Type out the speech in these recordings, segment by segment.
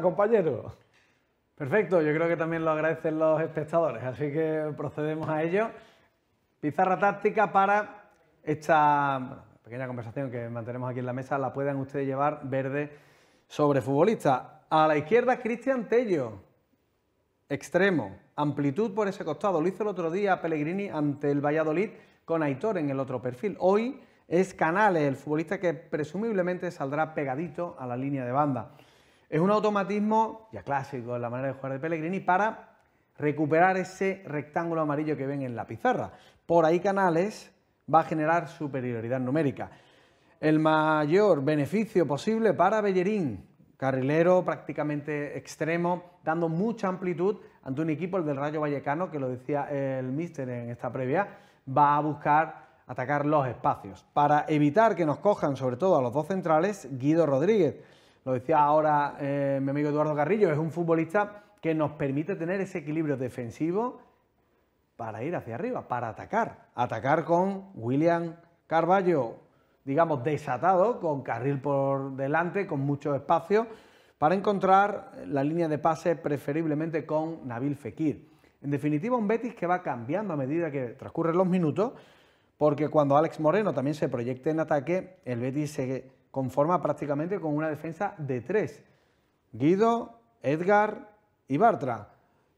compañero. Perfecto, yo creo que también lo agradecen los espectadores, así que procedemos a ello. Pizarra táctica para esta pequeña conversación que mantenemos aquí en la mesa, la puedan ustedes llevar verde sobre futbolista. A la izquierda, Cristian Tello, extremo, amplitud por ese costado. Lo hizo el otro día Pellegrini ante el Valladolid con Aitor en el otro perfil. Hoy es Canales, el futbolista que presumiblemente saldrá pegadito a la línea de banda. Es un automatismo ya clásico en la manera de jugar de Pellegrini para recuperar ese rectángulo amarillo que ven en la pizarra. Por ahí Canales va a generar superioridad numérica. El mayor beneficio posible para Bellerín, carrilero prácticamente extremo, dando mucha amplitud ante un equipo, el del Rayo Vallecano, que lo decía el míster en esta previa, va a buscar atacar los espacios. Para evitar que nos cojan, sobre todo a los dos centrales, Guido Rodríguez lo decía ahora eh, mi amigo Eduardo Carrillo, es un futbolista que nos permite tener ese equilibrio defensivo para ir hacia arriba, para atacar. Atacar con William Carballo, digamos, desatado, con carril por delante, con mucho espacio, para encontrar la línea de pase preferiblemente con Nabil Fekir. En definitiva, un Betis que va cambiando a medida que transcurren los minutos, porque cuando Alex Moreno también se proyecta en ataque, el Betis se conforma prácticamente con una defensa de tres. Guido, Edgar y Bartra.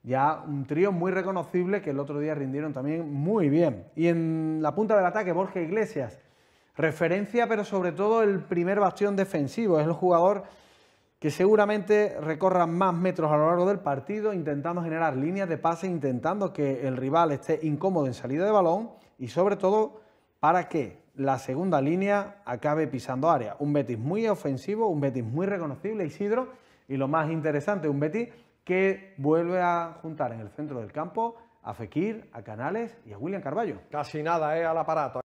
Ya un trío muy reconocible que el otro día rindieron también muy bien. Y en la punta del ataque, Borja Iglesias. Referencia, pero sobre todo el primer bastión defensivo. Es el jugador que seguramente recorra más metros a lo largo del partido, intentando generar líneas de pase, intentando que el rival esté incómodo en salida de balón y sobre todo para qué la segunda línea acabe pisando área. Un Betis muy ofensivo, un Betis muy reconocible, Isidro, y lo más interesante, un Betis que vuelve a juntar en el centro del campo a Fekir, a Canales y a William Carballo. Casi nada, ¿eh? Al aparato.